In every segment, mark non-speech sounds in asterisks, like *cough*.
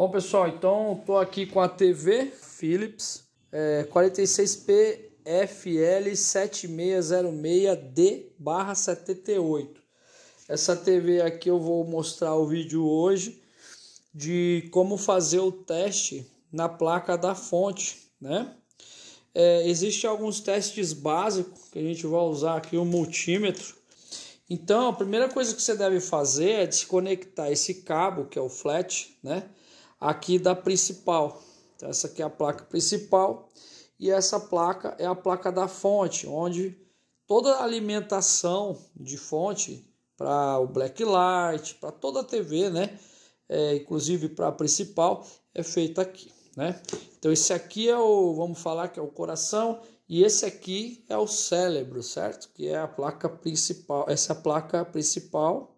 Bom, pessoal, então estou aqui com a TV Philips é, 46PFL7606D-78. Essa TV aqui eu vou mostrar o vídeo hoje de como fazer o teste na placa da fonte, né? É, Existem alguns testes básicos que a gente vai usar aqui o multímetro. Então, a primeira coisa que você deve fazer é desconectar esse cabo, que é o flat, né? aqui da principal. Então, essa aqui é a placa principal e essa placa é a placa da fonte, onde toda a alimentação de fonte para o blacklight, para toda a TV, né? É, inclusive para a principal, é feita aqui, né? Então esse aqui é o, vamos falar que é o coração e esse aqui é o cérebro, certo? Que é a placa principal, essa é placa principal,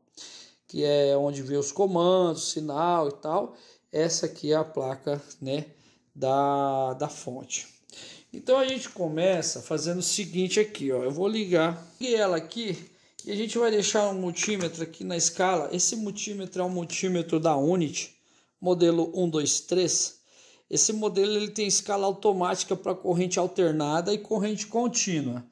que é onde vê os comandos, sinal e tal essa aqui é a placa né, da, da fonte. Então a gente começa fazendo o seguinte aqui, ó. Eu vou ligar e ela aqui e a gente vai deixar um multímetro aqui na escala. Esse multímetro é um multímetro da Unit, modelo 123. Esse modelo ele tem escala automática para corrente alternada e corrente contínua.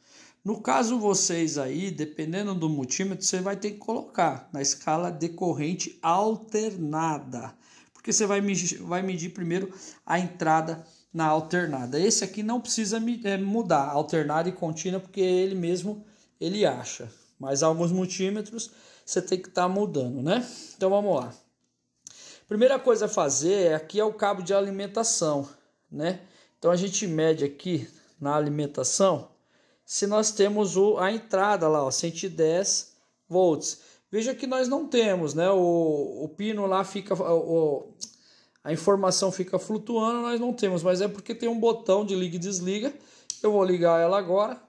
No caso vocês aí, dependendo do multímetro, você vai ter que colocar na escala de corrente alternada porque você vai medir, vai medir primeiro a entrada na alternada. Esse aqui não precisa eh, mudar alternada e contínua, porque ele mesmo ele acha. Mas alguns multímetros você tem que estar tá mudando, né? Então vamos lá. Primeira coisa a fazer é aqui é o cabo de alimentação, né? Então a gente mede aqui na alimentação se nós temos o, a entrada lá, ó, 110 volts. Veja que nós não temos, né? O, o pino lá fica. O, a informação fica flutuando, nós não temos, mas é porque tem um botão de liga e desliga. Eu vou ligar ela agora.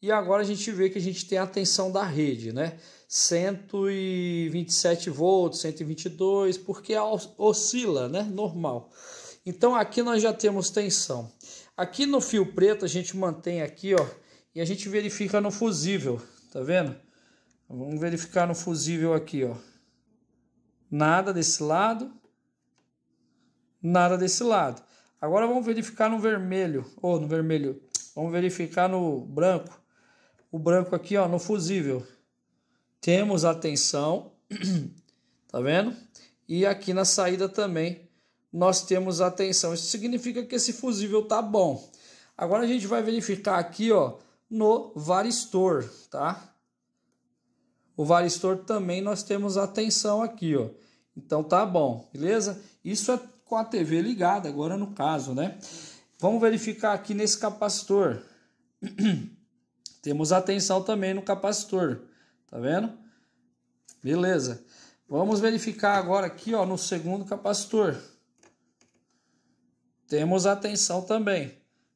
E agora a gente vê que a gente tem a tensão da rede, né? 127 volts, 122, porque oscila, né? Normal. Então aqui nós já temos tensão. Aqui no fio preto a gente mantém aqui, ó, e a gente verifica no fusível, tá vendo? Vamos verificar no fusível aqui, ó. Nada desse lado. Nada desse lado. Agora vamos verificar no vermelho, ou no vermelho, vamos verificar no branco. O branco aqui, ó, no fusível. Temos a tensão, *clears throat* tá vendo? E aqui na saída também nós temos a tensão. Isso significa que esse fusível tá bom. Agora a gente vai verificar aqui, ó, no varistor, tá? o varistor também nós temos a tensão aqui, ó. Então tá bom, beleza? Isso é com a TV ligada, agora no caso, né? Vamos verificar aqui nesse capacitor. *clears throat* temos atenção também no capacitor, tá vendo? Beleza. Vamos verificar agora aqui, ó, no segundo capacitor. Temos atenção também,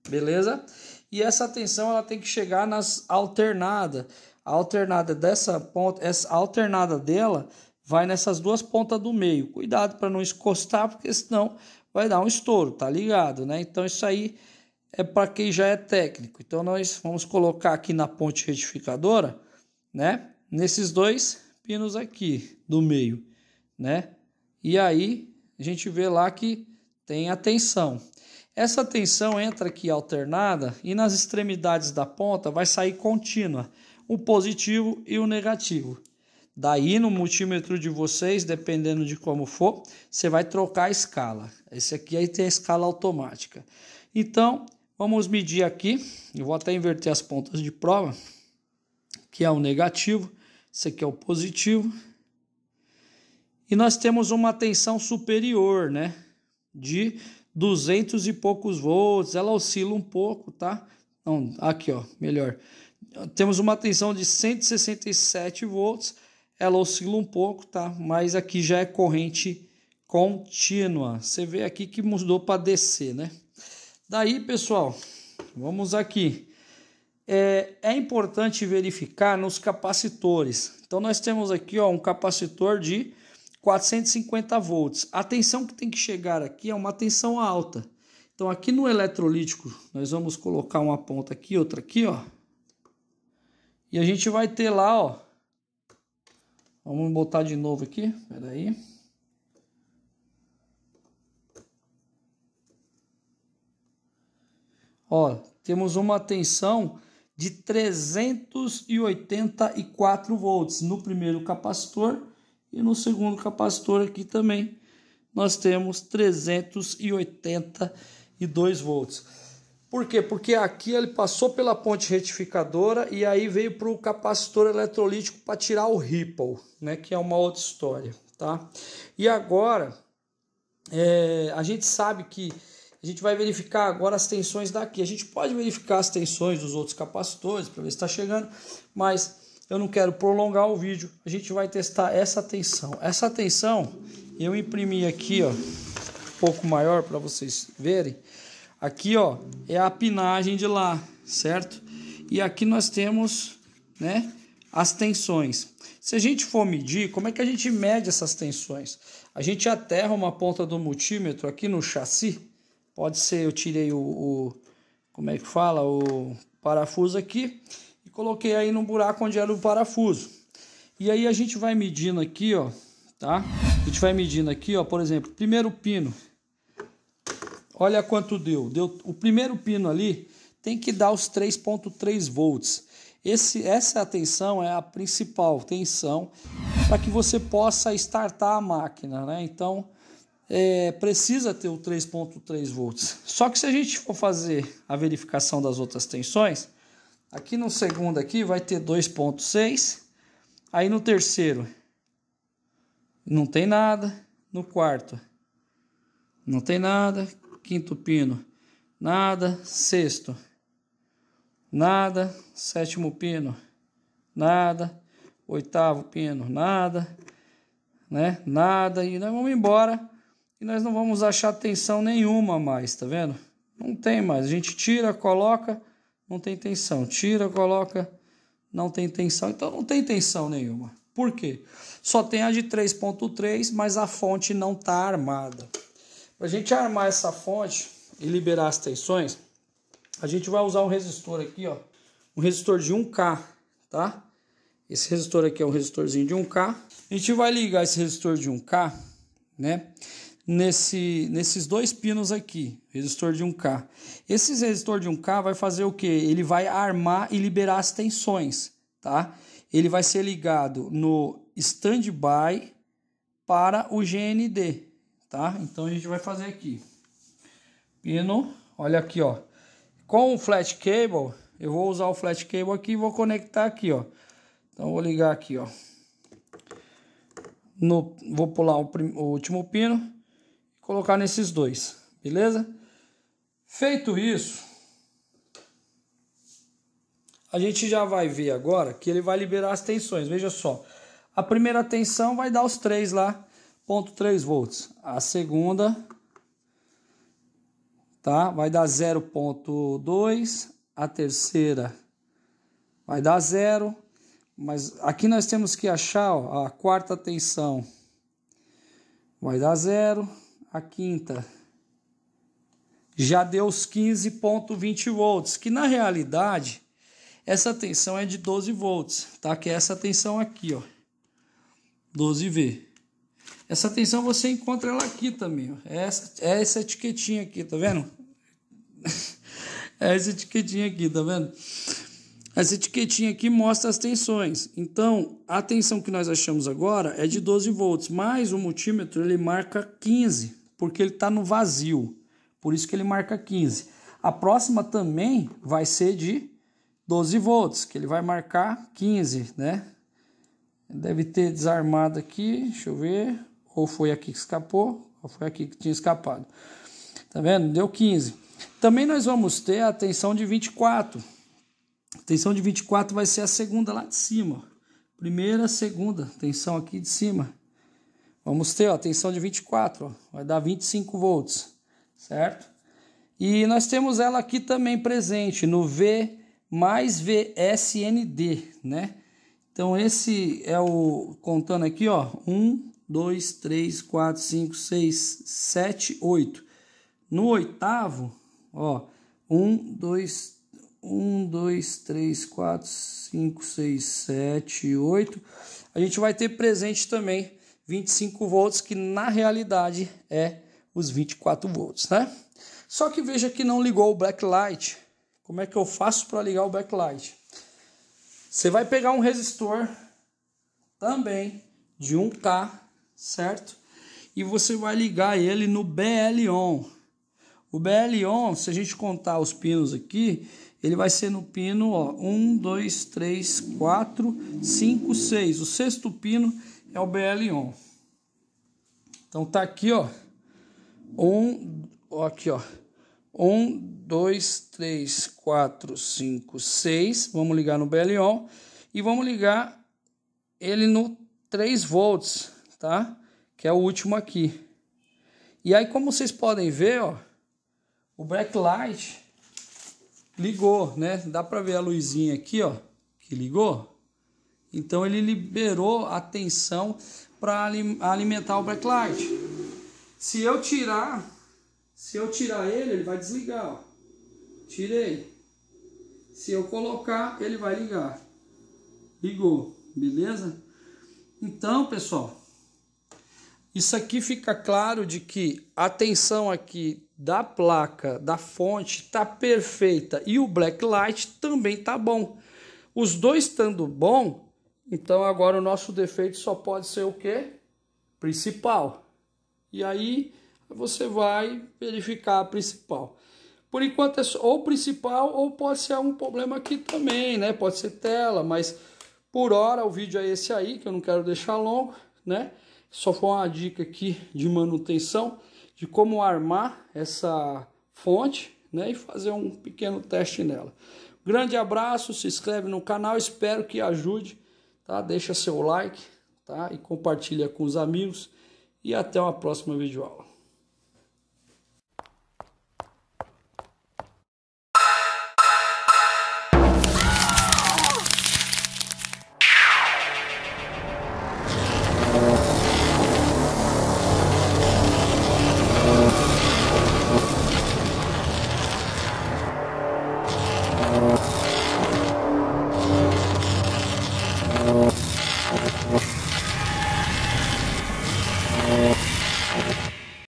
beleza? E essa tensão ela tem que chegar nas alternadas. A alternada dessa ponta, essa alternada dela vai nessas duas pontas do meio. Cuidado para não encostar, porque senão vai dar um estouro, tá ligado, né? Então isso aí é para quem já é técnico. Então nós vamos colocar aqui na ponte retificadora, né? Nesses dois pinos aqui do meio, né? E aí a gente vê lá que tem a tensão. Essa tensão entra aqui alternada e nas extremidades da ponta vai sair contínua o positivo e o negativo. Daí no multímetro de vocês, dependendo de como for, você vai trocar a escala. Esse aqui aí tem a escala automática. Então, vamos medir aqui. Eu vou até inverter as pontas de prova, que é o negativo, esse aqui é o positivo. E nós temos uma tensão superior, né? De 200 e poucos volts. Ela oscila um pouco, tá? Não, aqui, ó, melhor. Temos uma tensão de 167 volts, ela oscila um pouco, tá? Mas aqui já é corrente contínua. Você vê aqui que mudou para DC, né? Daí, pessoal, vamos aqui. É, é, importante verificar nos capacitores. Então, nós temos aqui ó, um capacitor de 450 volts. A tensão que tem que chegar aqui é uma tensão alta. Então, aqui no eletrolítico, nós vamos colocar uma ponta aqui, outra aqui, ó. E a gente vai ter lá, ó. Vamos botar de novo aqui, peraí. Ó, temos uma tensão de 384 volts no primeiro capacitor e no segundo capacitor aqui também nós temos 382 volts. Por quê? Porque aqui ele passou pela ponte retificadora e aí veio para o capacitor eletrolítico para tirar o ripple, né? que é uma outra história. Tá? E agora, é, a gente sabe que a gente vai verificar agora as tensões daqui. A gente pode verificar as tensões dos outros capacitores para ver se está chegando, mas eu não quero prolongar o vídeo. A gente vai testar essa tensão. Essa tensão eu imprimi aqui ó, um pouco maior para vocês verem. Aqui, ó, é a pinagem de lá, certo? E aqui nós temos, né, as tensões. Se a gente for medir, como é que a gente mede essas tensões? A gente aterra uma ponta do multímetro aqui no chassi. Pode ser, eu tirei o, o como é que fala, o parafuso aqui e coloquei aí no buraco onde era o parafuso. E aí a gente vai medindo aqui, ó, tá? A gente vai medindo aqui, ó, por exemplo, primeiro pino, Olha quanto deu. deu o primeiro pino ali tem que dar os 3.3 volts. Esse, essa tensão é a principal tensão para que você possa startar a máquina, né? Então é, precisa ter o 3.3 volts. Só que se a gente for fazer a verificação das outras tensões, aqui no segundo aqui vai ter 2.6, aí no terceiro não tem nada, no quarto não tem nada, Quinto pino, nada. Sexto, nada. Sétimo pino, nada. Oitavo pino, nada. Né? Nada. E nós vamos embora e nós não vamos achar tensão nenhuma mais, tá vendo? Não tem mais. A gente tira, coloca, não tem tensão. Tira, coloca, não tem tensão. Então não tem tensão nenhuma. Por quê? Só tem a de 3.3, mas a fonte não está armada. Para a gente armar essa fonte e liberar as tensões, a gente vai usar um resistor aqui, ó, um resistor de 1K, tá? Esse resistor aqui é um resistorzinho de 1K. A gente vai ligar esse resistor de 1K, né? Nesse, nesses dois pinos aqui, resistor de 1K. Esse resistor de 1K vai fazer o que? Ele vai armar e liberar as tensões, tá? Ele vai ser ligado no standby para o GND, tá? Então a gente vai fazer aqui. Pino, olha aqui, ó. Com o flat cable, eu vou usar o flat cable aqui e vou conectar aqui, ó. Então vou ligar aqui, ó. No, vou pular o, prim, o último pino e colocar nesses dois, beleza? Feito isso, a gente já vai ver agora que ele vai liberar as tensões. Veja só, a primeira tensão vai dar os três lá 0.3 volts. A segunda tá? Vai dar 0.2, a terceira vai dar zero, mas aqui nós temos que achar ó, a quarta tensão. Vai dar zero, a quinta já deu os 15.20 volts, que na realidade essa tensão é de 12 volts, tá? Que é essa tensão aqui, ó. 12V. Essa tensão você encontra ela aqui também. É, essa, é essa etiquetinha aqui, tá vendo? *laughs* é essa etiquetinha aqui, tá vendo? Essa etiquetinha aqui mostra as tensões. Então, a tensão que nós achamos agora é de 12 volts, mas o multímetro ele marca 15, porque ele está no vazio. Por isso que ele marca 15. A próxima também vai ser de 12 volts, que ele vai marcar 15, né? Deve ter desarmado aqui, deixa eu ver. Ou foi aqui que escapou, ou foi aqui que tinha escapado. Tá vendo? Deu 15. Também nós vamos ter a tensão de 24. A tensão de 24 vai ser a segunda lá de cima. Primeira, segunda, tensão aqui de cima. Vamos ter ó, a tensão de 24, ó, vai dar 25 volts, certo? E nós temos ela aqui também presente no V mais VSND, né? Então esse é o contando aqui, ó, 1 2 3 4 5 6 7 8. No oitavo, ó, 1 2 1 2 3 4 5 6 7 8. A gente vai ter presente também 25 volts, que na realidade é os 24 volts, né? Só que veja que não ligou o backlight. Como é que eu faço para ligar o backlight? Você vai pegar um resistor também de 1K, certo? E você vai ligar ele no BL-ON. O BL-ON, se a gente contar os pinos aqui, ele vai ser no pino ó, 1, 2, 3, 4, 5, 6. O sexto pino é o BL-ON. Então tá aqui, ó. Um, ó, aqui, ó. 1, 2, 3, 4, 5, 6. Vamos ligar no BLO e vamos ligar ele no 3 volts, tá? Que é o último aqui. E aí, como vocês podem ver, ó, o backlight ligou, né? Dá para ver a luzinha aqui, ó, que ligou. Então ele liberou a tensão para alimentar o backlight. Se eu tirar se eu tirar ele, ele vai desligar. Ó. Tirei. Se eu colocar, ele vai ligar. Ligou, beleza? Então, pessoal, isso aqui fica claro de que a tensão aqui da placa, da fonte, está perfeita e o black light também está bom. Os dois estando bom, então agora o nosso defeito só pode ser o que? Principal. E aí você vai verificar a principal. Por enquanto é ou principal ou pode ser um problema aqui também, né? Pode ser tela, mas por hora o vídeo é esse aí, que eu não quero deixar longo, né? Só foi uma dica aqui de manutenção, de como armar essa fonte, né? E fazer um pequeno teste nela. Grande abraço, se inscreve no canal, espero que ajude, tá? Deixa seu like, tá? E compartilha com os amigos e até uma próxima videoaula.